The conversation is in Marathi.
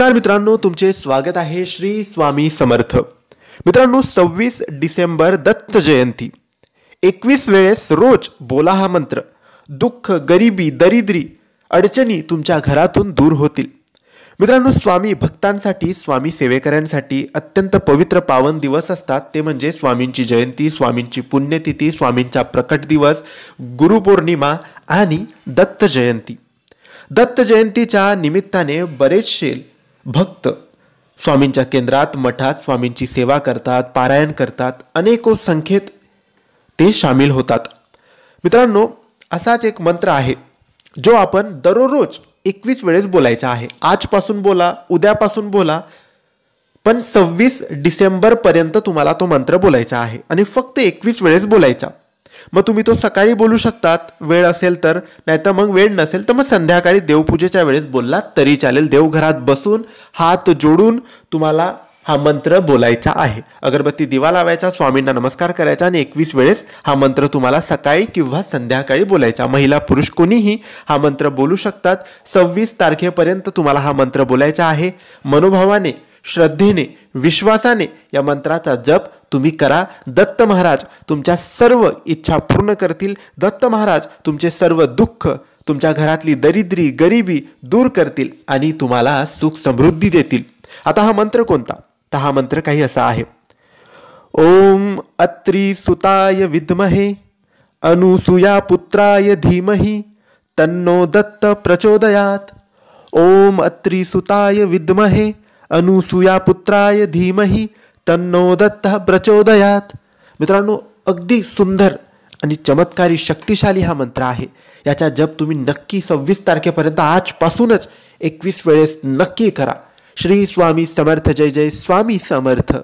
नमस्कार मित्रांनो तुमचे स्वागत आहे श्री स्वामी समर्थ मित्रांनो सव्वीस डिसेंबर दत्त जयंती एकवीस वेळेस रोज बोला हा मंत्र दुःख गरिबी दरिद्री अडचणी तुमच्या घरातून दूर होतील मित्रांनो स्वामी भक्तांसाठी स्वामी सेवेकऱ्यांसाठी अत्यंत पवित्र पावन दिवस असतात ते म्हणजे स्वामींची जयंती स्वामींची पुण्यतिथी स्वामींचा प्रकट दिवस गुरुपौर्णिमा आणि दत्त जयंती दत्त जयंतीच्या निमित्ताने बरेचशे भक्त स्वामींच्या केंद्रात मठात स्वामींची सेवा करतात पारायण करतात अनेको संख्येत ते सामील होतात मित्रांनो असाच एक मंत्र आहे जो आपण दररोज एकवीस वेळेस बोलायचा आहे आजपासून बोला उद्यापासून बोला पण सव्वीस डिसेंबरपर्यंत तुम्हाला तो मंत्र बोलायचा आहे आणि फक्त एकवीस वेळेस बोलायचा मग तुम्ही तो सकाळी बोलू शकतात वेळ असेल तर नाहीतर मग वेळ नसेल तर मग संध्याकाळी देवपूजेच्या वेळेस बोलला तरी चालेल देवघरात बसून हात जोडून तुम्हाला हा मंत्र बोलायचा आहे अगरबत्ती दिवा लावायचा स्वामींना नमस्कार करायचा आणि एकवीस वेळेस हा मंत्र तुम्हाला सकाळी किंवा संध्याकाळी बोलायचा महिला पुरुष कोणीही हा मंत्र बोलू शकतात सव्वीस तारखेपर्यंत तुम्हाला हा मंत्र बोलायचा आहे मनोभावाने श्रद्धेने विश्वासाने या मंत्राचा जप तुम्ही करा दत्त महाराज तुमच्या सर्व इच्छा पूर्ण करतील दत्त महाराज तुमचे सर्व दुःख तुमच्या घरातली दरिद्री गरिबी दूर करतील आणि तुम्हाला सुख समृद्धी देतील आता हा मंत्र कोणता तर हा मंत्र काही असा आहे ओम अत्री सुताय विद्महे अनुसुया पुत्राय धीमही तन्नो दत्त प्रचोदयात ओम अत्री सुताय विद्महे अनुसूया पुत्राय धीमही तन्नो दत्त प्रचोदयात मित्रांनो अगदी सुंदर आणि चमत्कारी शक्तिशाली हा मंत्र आहे याचा जप तुम्ही नक्की सव्वीस तारखेपर्यंत आजपासूनच एकवीस वेळेस नक्की करा श्री स्वामी समर्थ जय जय स्वामी समर्थ